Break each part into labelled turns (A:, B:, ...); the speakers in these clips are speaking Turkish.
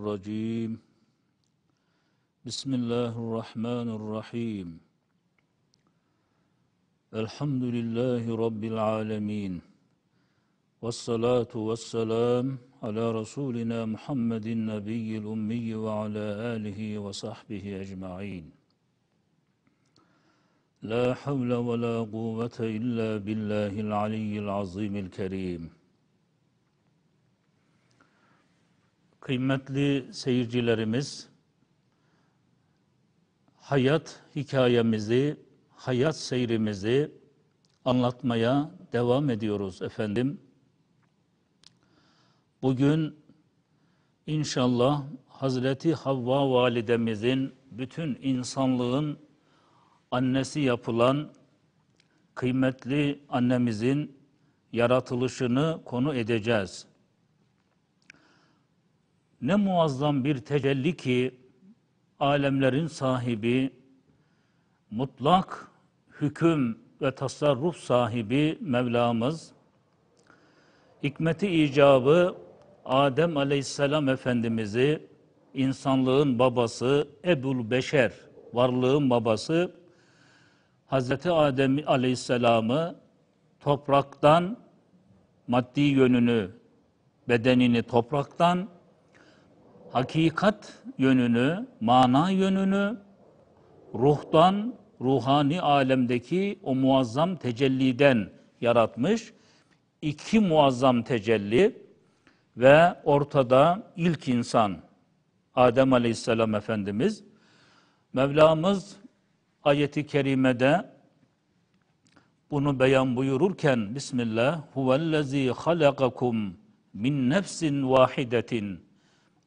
A: الرجيم بسم الله الرحمن الرحيم الحمد لله رب العالمين والصلاة والسلام على رسولنا محمد النبي الأمي وعلى آله وصحبه أجمعين لا حول ولا قوة إلا بالله العلي العظيم الكريم Kıymetli seyircilerimiz, hayat hikayemizi, hayat seyrimizi anlatmaya devam ediyoruz efendim. Bugün inşallah Hazreti Havva validemizin bütün insanlığın annesi yapılan kıymetli annemizin yaratılışını konu edeceğiz. Ne muazzam bir tecelli ki alemlerin sahibi, mutlak hüküm ve tasarruf sahibi Mevlamız, hikmeti icabı Adem Aleyhisselam Efendimiz'i, insanlığın babası Ebul Beşer, varlığın babası Hazreti Adem Aleyhisselam'ı topraktan maddi yönünü, bedenini topraktan hakikat yönünü, mana yönünü ruhtan, ruhani alemdeki o muazzam tecelliden yaratmış. iki muazzam tecelli ve ortada ilk insan Adem Aleyhisselam Efendimiz. Mevlamız ayeti kerimede bunu beyan buyururken Bismillah huvellezî halakakum min nefsin vahidetin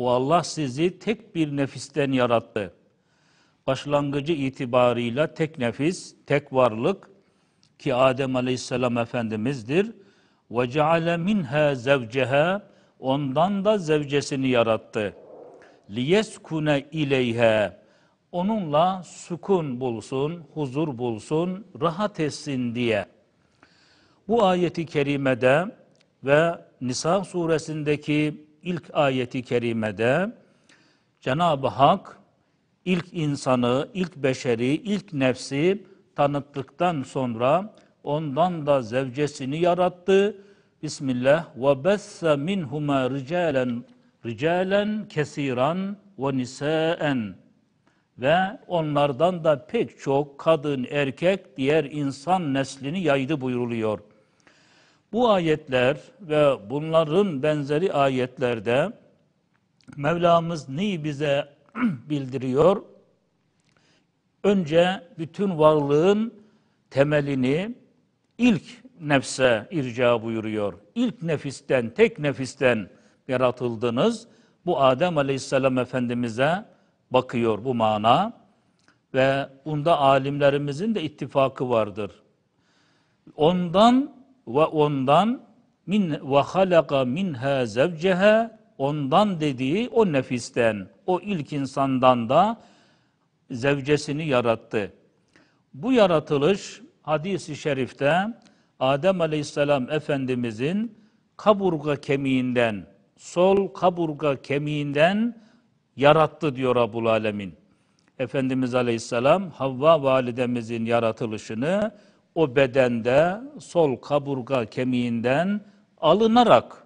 A: o Allah sizi tek bir nefisten yarattı. Başlangıcı itibarıyla tek nefis, tek varlık ki Adem Aleyhisselam Efendimiz'dir. Ve ceale minha zevceha ondan da zevcesini yarattı. Liyeskune ileyhe onunla sukun bulsun, huzur bulsun, rahat etsin diye. Bu ayeti kerimede ve Nisa suresindeki ilk ayeti kerimede Cenab-ı Hak ilk insanı, ilk beşeri, ilk nefsi tanıttıktan sonra ondan da zevcesini yarattı. Bismillah ve besse minhuma ricalen ricalen kesiran ve nisaen ve onlardan da pek çok kadın, erkek, diğer insan neslini yaydı buyuruluyor. Bu ayetler ve bunların benzeri ayetlerde Mevlamız neyi bize bildiriyor? Önce bütün varlığın temelini ilk nefse irca buyuruyor. İlk nefisten, tek nefisten yaratıldınız. Bu Adem Aleyhisselam Efendimiz'e bakıyor bu mana ve bunda alimlerimizin de ittifakı vardır. Ondan ve ondan min ve halaka minha zevceha ondan dediği o nefisten, o ilk insandan da zevcesini yarattı. Bu yaratılış hadisi şerifte Adem Aleyhisselam Efendimizin kaburga kemiğinden, sol kaburga kemiğinden yarattı diyor Rabbul Alemin. Efendimiz Aleyhisselam Havva validemizin yaratılışını o bedende sol kaburga kemiğinden alınarak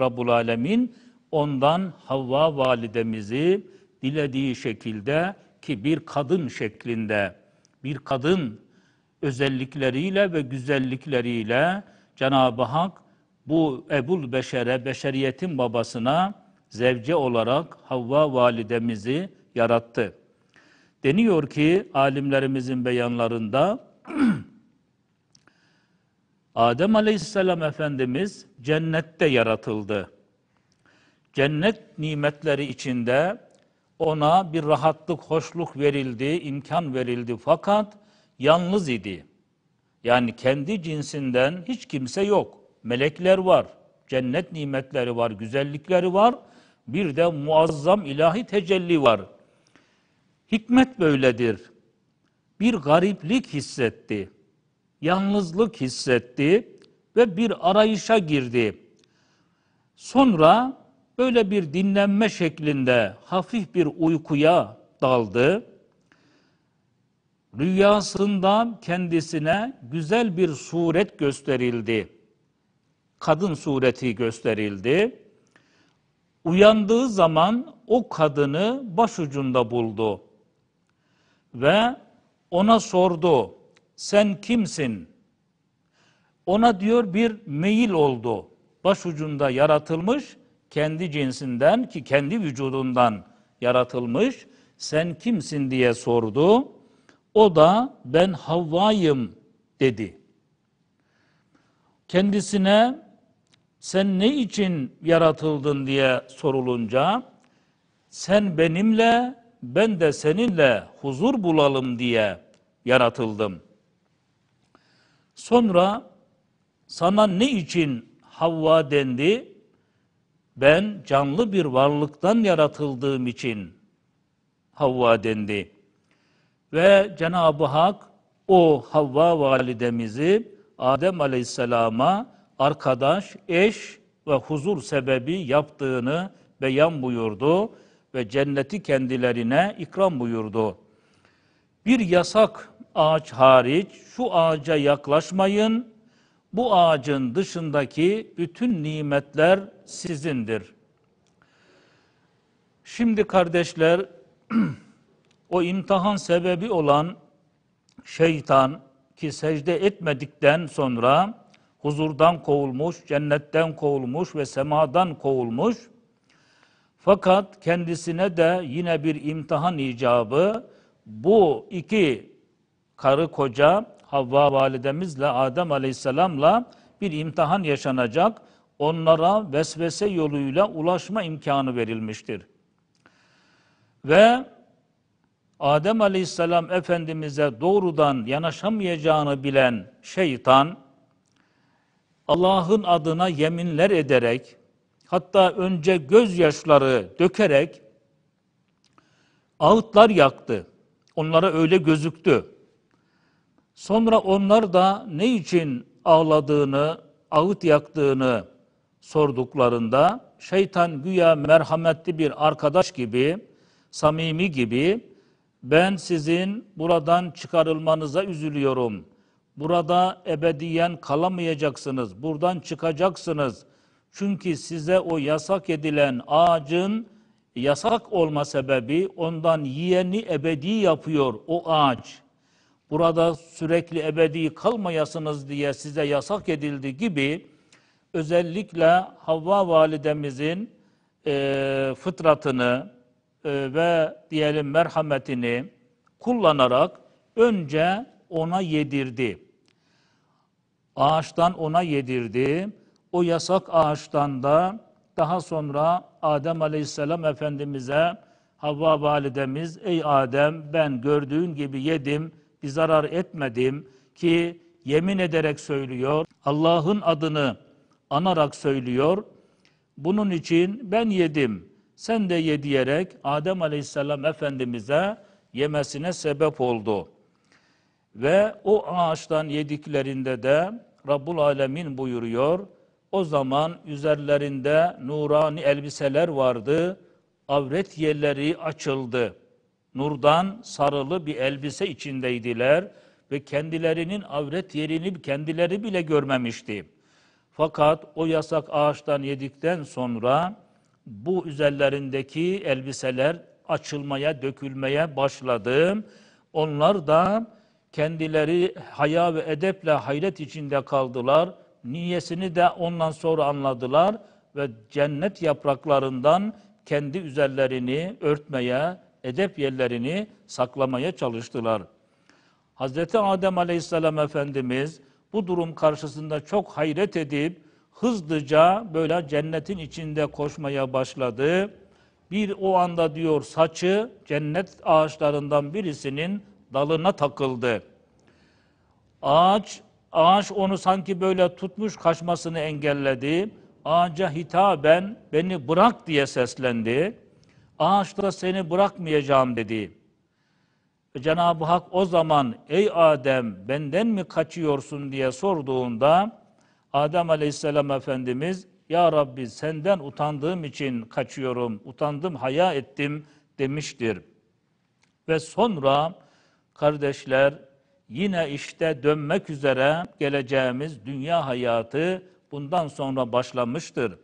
A: Rabbul Alemin ondan Havva validemizi dilediği şekilde ki bir kadın şeklinde bir kadın özellikleriyle ve güzellikleriyle Cenab-ı Hak bu Ebul Beşer'e, beşeriyetin babasına zevce olarak Havva validemizi yarattı. Deniyor ki alimlerimizin beyanlarında Adem Aleyhisselam Efendimiz cennette yaratıldı. Cennet nimetleri içinde ona bir rahatlık, hoşluk verildi, imkan verildi fakat yalnız idi. Yani kendi cinsinden hiç kimse yok. Melekler var, cennet nimetleri var, güzellikleri var. Bir de muazzam ilahi tecelli var. Hikmet böyledir. Bir gariplik hissetti yalnızlık hissetti ve bir arayışa girdi. Sonra böyle bir dinlenme şeklinde hafif bir uykuya daldı. Rüyasında kendisine güzel bir suret gösterildi. Kadın sureti gösterildi. Uyandığı zaman o kadını başucunda buldu ve ona sordu sen kimsin? Ona diyor bir meyil oldu. Başucunda yaratılmış, kendi cinsinden ki kendi vücudundan yaratılmış. Sen kimsin diye sordu. O da ben Havva'yım dedi. Kendisine sen ne için yaratıldın diye sorulunca sen benimle ben de seninle huzur bulalım diye yaratıldım.'' Sonra sana ne için Havva dendi? Ben canlı bir varlıktan yaratıldığım için Havva dendi. Ve Cenab-ı Hak o Havva validemizi Adem Aleyhisselam'a arkadaş, eş ve huzur sebebi yaptığını beyan buyurdu ve cenneti kendilerine ikram buyurdu. Bir yasak ağaç hariç şu ağaca yaklaşmayın. Bu ağacın dışındaki bütün nimetler sizindir. Şimdi kardeşler o imtihan sebebi olan şeytan ki secde etmedikten sonra huzurdan kovulmuş, cennetten kovulmuş ve semadan kovulmuş. Fakat kendisine de yine bir imtihan icabı bu iki karı koca Havva validemizle Adem aleyhisselamla bir imtihan yaşanacak. Onlara vesvese yoluyla ulaşma imkanı verilmiştir. Ve Adem aleyhisselam Efendimiz'e doğrudan yanaşamayacağını bilen şeytan, Allah'ın adına yeminler ederek, hatta önce gözyaşları dökerek ağıtlar yaktı. Onlara öyle gözüktü. Sonra onlar da ne için ağladığını, ağıt yaktığını sorduklarında şeytan güya merhametli bir arkadaş gibi, samimi gibi ben sizin buradan çıkarılmanıza üzülüyorum. Burada ebediyen kalamayacaksınız. Buradan çıkacaksınız. Çünkü size o yasak edilen ağacın yasak olma sebebi ondan yiyeni ebedi yapıyor o ağaç burada sürekli ebedi kalmayasınız diye size yasak edildi gibi özellikle Havva validemizin e, fıtratını e, ve diyelim merhametini kullanarak önce ona yedirdi. Ağaçtan ona yedirdi. O yasak ağaçtan da daha sonra Adem Aleyhisselam Efendimiz'e Havva validemiz ey Adem ben gördüğün gibi yedim.'' bir zarar etmedim ki yemin ederek söylüyor. Allah'ın adını anarak söylüyor. Bunun için ben yedim, sen de ye diyerek Adem Aleyhisselam Efendimiz'e yemesine sebep oldu. Ve o ağaçtan yediklerinde de Rabbul Alemin buyuruyor. O zaman üzerlerinde nurani elbiseler vardı, avret yerleri açıldı.'' nurdan sarılı bir elbise içindeydiler ve kendilerinin avret yerini kendileri bile görmemişti. Fakat o yasak ağaçtan yedikten sonra bu üzerlerindeki elbiseler açılmaya, dökülmeye başladı. Onlar da kendileri haya ve edeple hayret içinde kaldılar. Niyesini de ondan sonra anladılar ve cennet yapraklarından kendi üzerlerini örtmeye, edep yerlerini saklamaya çalıştılar. Hazreti Adem Aleyhisselam Efendimiz bu durum karşısında çok hayret edip hızlıca böyle cennetin içinde koşmaya başladı. Bir o anda diyor saçı cennet ağaçlarından birisinin dalına takıldı. Ağaç ağaç onu sanki böyle tutmuş kaçmasını engelledi. Ağaca hitaben beni bırak diye seslendi ağaçta seni bırakmayacağım dedi. Cenab-ı Hak o zaman ey Adem benden mi kaçıyorsun diye sorduğunda Adem Aleyhisselam Efendimiz ya Rabbi senden utandığım için kaçıyorum, utandım, haya ettim demiştir. Ve sonra kardeşler yine işte dönmek üzere geleceğimiz dünya hayatı bundan sonra başlamıştır.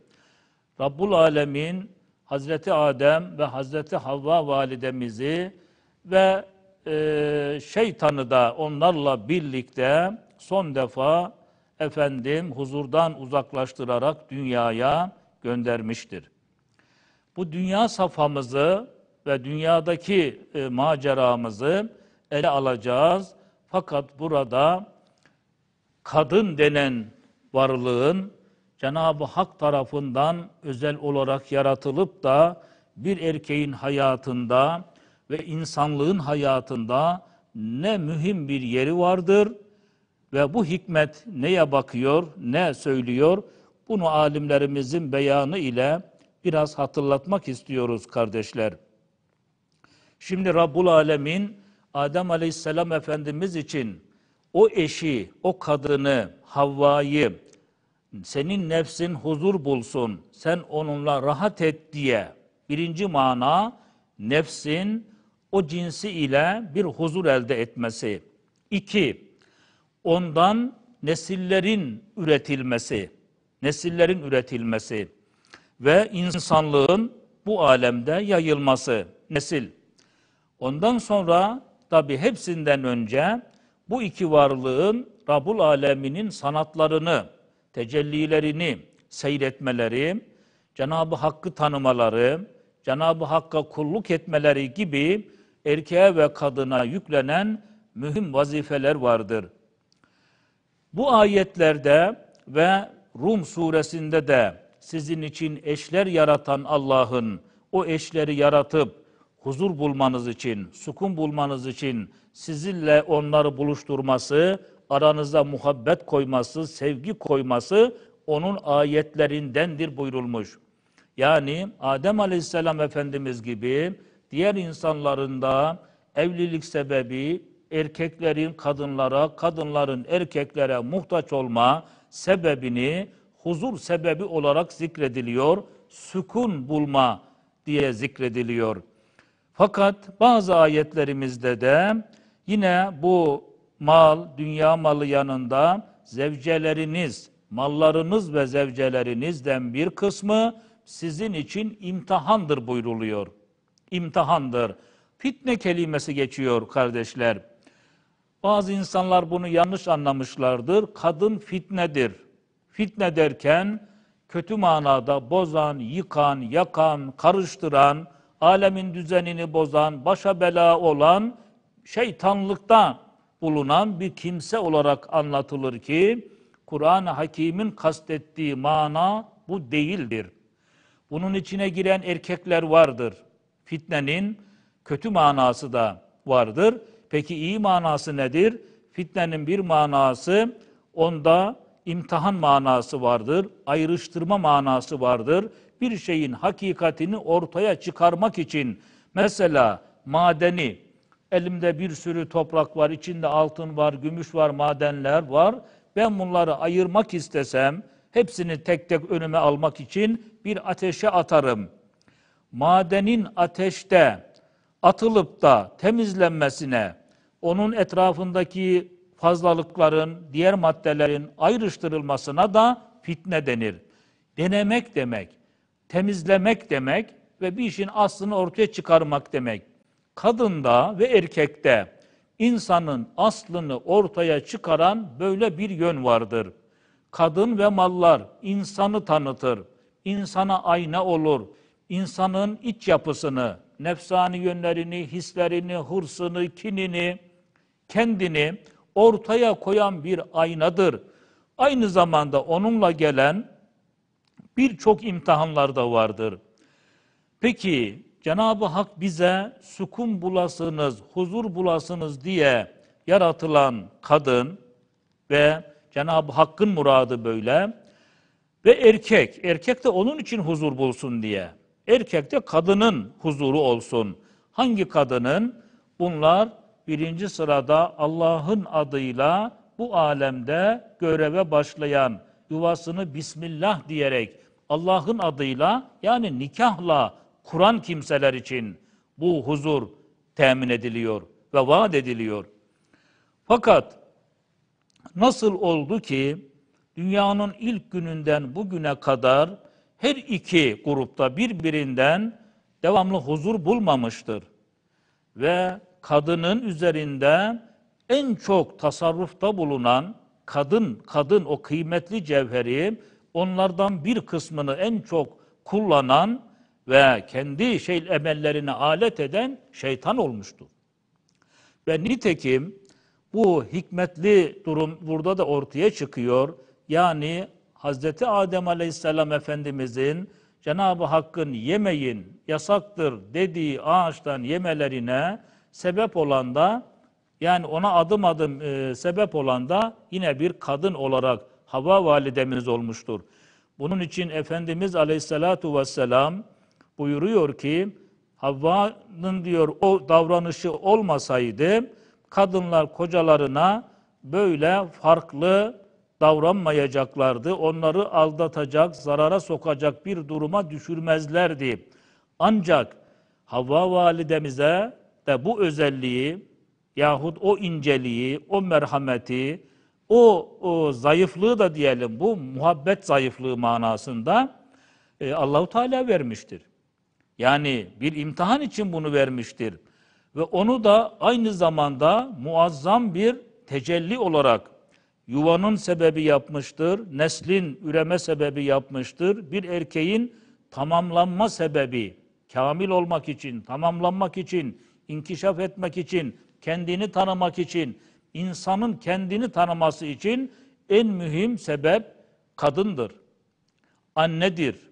A: Rabbul Alemin Hazreti Adem ve Hazreti Havva validemizi ve e, şeytanı da onlarla birlikte son defa efendim huzurdan uzaklaştırarak dünyaya göndermiştir. Bu dünya safhamızı ve dünyadaki e, maceramızı ele alacağız. Fakat burada kadın denen varlığın Cenab-ı Hak tarafından özel olarak yaratılıp da bir erkeğin hayatında ve insanlığın hayatında ne mühim bir yeri vardır ve bu hikmet neye bakıyor, ne söylüyor? Bunu alimlerimizin beyanı ile biraz hatırlatmak istiyoruz kardeşler. Şimdi Rabbul Alemin Adem Aleyhisselam Efendimiz için o eşi, o kadını, Havva'yı, senin nefsin huzur bulsun, sen onunla rahat et diye birinci mana nefsin o cinsi ile bir huzur elde etmesi. İki, ondan nesillerin üretilmesi, nesillerin üretilmesi ve insanlığın bu alemde yayılması, nesil. Ondan sonra tabi hepsinden önce bu iki varlığın Rabul Aleminin sanatlarını, tecellilerini seyretmeleri, Cenab-ı Hakk'ı tanımaları, Cenab-ı Hakk'a kulluk etmeleri gibi erkeğe ve kadına yüklenen mühim vazifeler vardır. Bu ayetlerde ve Rum suresinde de sizin için eşler yaratan Allah'ın o eşleri yaratıp huzur bulmanız için, sukun bulmanız için sizinle onları buluşturması aranızda muhabbet koyması, sevgi koyması onun ayetlerindendir buyurulmuş. Yani Adem Aleyhisselam Efendimiz gibi diğer insanların da evlilik sebebi erkeklerin kadınlara, kadınların erkeklere muhtaç olma sebebini huzur sebebi olarak zikrediliyor. Sükun bulma diye zikrediliyor. Fakat bazı ayetlerimizde de yine bu mal, dünya malı yanında zevceleriniz, mallarınız ve zevcelerinizden bir kısmı sizin için imtihandır buyruluyor. İmtihandır. Fitne kelimesi geçiyor kardeşler. Bazı insanlar bunu yanlış anlamışlardır. Kadın fitnedir. Fitne derken kötü manada bozan, yıkan, yakan, karıştıran, alemin düzenini bozan, başa bela olan şeytanlıktan bulunan bir kimse olarak anlatılır ki Kur'an-ı Hakim'in kastettiği mana bu değildir. Bunun içine giren erkekler vardır. Fitnenin kötü manası da vardır. Peki iyi manası nedir? Fitnenin bir manası onda imtihan manası vardır, ayrıştırma manası vardır. Bir şeyin hakikatini ortaya çıkarmak için mesela madeni Elimde bir sürü toprak var, içinde altın var, gümüş var, madenler var. Ben bunları ayırmak istesem hepsini tek tek önüme almak için bir ateşe atarım. Madenin ateşte atılıp da temizlenmesine, onun etrafındaki fazlalıkların, diğer maddelerin ayrıştırılmasına da fitne denir. Denemek demek, temizlemek demek ve bir işin aslını ortaya çıkarmak demek kadında ve erkekte insanın aslını ortaya çıkaran böyle bir yön vardır. Kadın ve mallar insanı tanıtır, insana ayna olur, insanın iç yapısını, nefsani yönlerini, hislerini, hırsını, kinini, kendini ortaya koyan bir aynadır. Aynı zamanda onunla gelen birçok imtihanlar da vardır. Peki Cenab-ı Hak bize sukun bulasınız, huzur bulasınız diye yaratılan kadın ve Cenab-ı Hakk'ın muradı böyle ve erkek, erkek de onun için huzur bulsun diye. Erkek de kadının huzuru olsun. Hangi kadının? Bunlar birinci sırada Allah'ın adıyla bu alemde göreve başlayan, yuvasını Bismillah diyerek Allah'ın adıyla yani nikahla kuran kimseler için bu huzur temin ediliyor ve vaat ediliyor. Fakat nasıl oldu ki dünyanın ilk gününden bugüne kadar her iki grupta birbirinden devamlı huzur bulmamıştır. Ve kadının üzerinde en çok tasarrufta bulunan kadın, kadın o kıymetli cevheri onlardan bir kısmını en çok kullanan ve kendi şey emellerine alet eden şeytan olmuştu. Ve nitekim bu hikmetli durum burada da ortaya çıkıyor. Yani Hazreti Adem Aleyhisselam Efendimizin Cenab-ı Hakk'ın yemeyin yasaktır dediği ağaçtan yemelerine sebep olan da yani ona adım adım e, sebep olan da yine bir kadın olarak Hava validemiz olmuştur. Bunun için Efendimiz Aleyhisselatu Vesselam buyuruyor ki Havva'nın diyor o davranışı olmasaydı kadınlar kocalarına böyle farklı davranmayacaklardı. Onları aldatacak, zarara sokacak bir duruma düşürmezlerdi. Ancak Havva validemize de bu özelliği yahut o inceliği, o merhameti, o, o zayıflığı da diyelim bu muhabbet zayıflığı manasında e, Allahu Teala vermiştir. Yani bir imtihan için bunu vermiştir. Ve onu da aynı zamanda muazzam bir tecelli olarak yuvanın sebebi yapmıştır, neslin üreme sebebi yapmıştır, bir erkeğin tamamlanma sebebi, kamil olmak için, tamamlanmak için, inkişaf etmek için, kendini tanımak için, insanın kendini tanıması için en mühim sebep kadındır, annedir,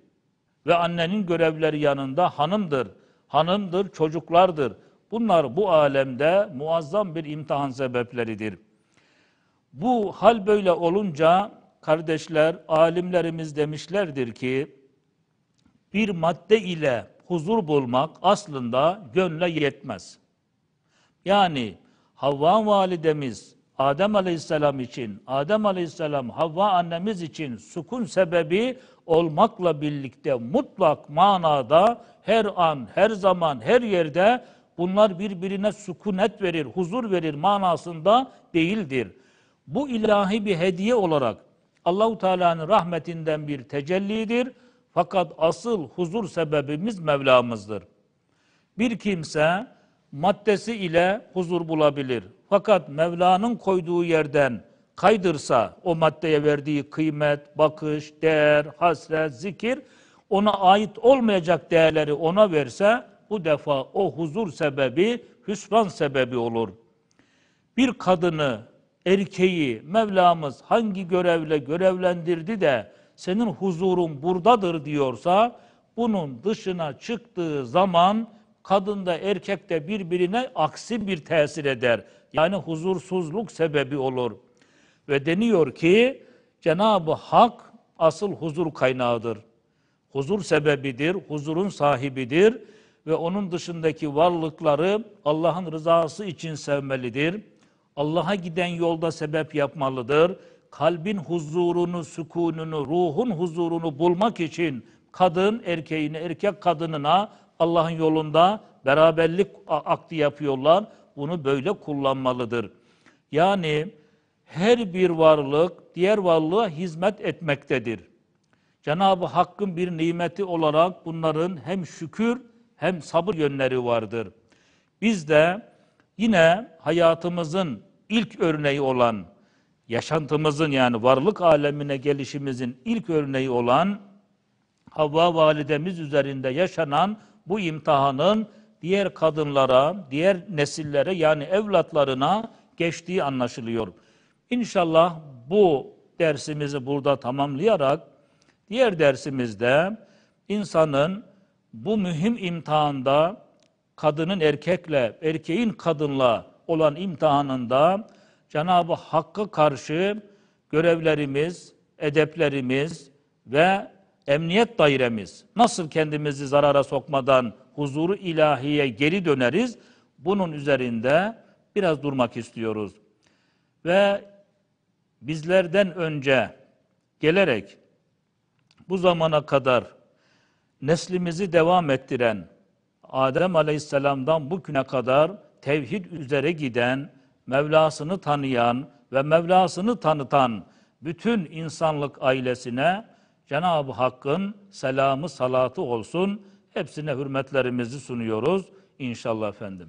A: ve annenin görevleri yanında hanımdır, hanımdır, çocuklardır. Bunlar bu alemde muazzam bir imtihan sebepleridir. Bu hal böyle olunca kardeşler, alimlerimiz demişlerdir ki bir madde ile huzur bulmak aslında gönle yetmez. Yani Havva validemiz Adem Aleyhisselam için, Adem Aleyhisselam Havva annemiz için sukun sebebi olmakla birlikte mutlak manada her an, her zaman, her yerde bunlar birbirine sukunet verir, huzur verir manasında değildir. Bu ilahi bir hediye olarak Allahu Teala'nın rahmetinden bir tecellidir. Fakat asıl huzur sebebimiz Mevlamızdır. Bir kimse maddesi ile huzur bulabilir fakat Mevla'nın koyduğu yerden kaydırsa o maddeye verdiği kıymet, bakış, değer, hasret, zikir ona ait olmayacak değerleri ona verse bu defa o huzur sebebi, hüsran sebebi olur. Bir kadını, erkeği Mevlamız hangi görevle görevlendirdi de senin huzurun buradadır diyorsa bunun dışına çıktığı zaman kadında erkekte birbirine aksi bir tesir eder yani huzursuzluk sebebi olur. Ve deniyor ki Cenab-ı Hak asıl huzur kaynağıdır. Huzur sebebidir, huzurun sahibidir ve onun dışındaki varlıkları Allah'ın rızası için sevmelidir. Allah'a giden yolda sebep yapmalıdır. Kalbin huzurunu, sükununu, ruhun huzurunu bulmak için kadın erkeğine, erkek kadınına Allah'ın yolunda beraberlik akdi yapıyorlar bunu böyle kullanmalıdır. Yani her bir varlık diğer varlığa hizmet etmektedir. Cenab-ı Hakk'ın bir nimeti olarak bunların hem şükür hem sabır yönleri vardır. Biz de yine hayatımızın ilk örneği olan, yaşantımızın yani varlık alemine gelişimizin ilk örneği olan Havva validemiz üzerinde yaşanan bu imtihanın diğer kadınlara, diğer nesillere yani evlatlarına geçtiği anlaşılıyor. İnşallah bu dersimizi burada tamamlayarak diğer dersimizde insanın bu mühim imtihanda kadının erkekle, erkeğin kadınla olan imtihanında Cenab-ı Hakk'a karşı görevlerimiz, edeplerimiz ve emniyet dairemiz nasıl kendimizi zarara sokmadan huzuru ilahiye geri döneriz. Bunun üzerinde biraz durmak istiyoruz. Ve bizlerden önce gelerek bu zamana kadar neslimizi devam ettiren Adem Aleyhisselam'dan bugüne kadar tevhid üzere giden, Mevlasını tanıyan ve Mevlasını tanıtan bütün insanlık ailesine Cenab-ı Hakk'ın selamı salatı olsun Hepsine hürmetlerimizi sunuyoruz inşallah efendim.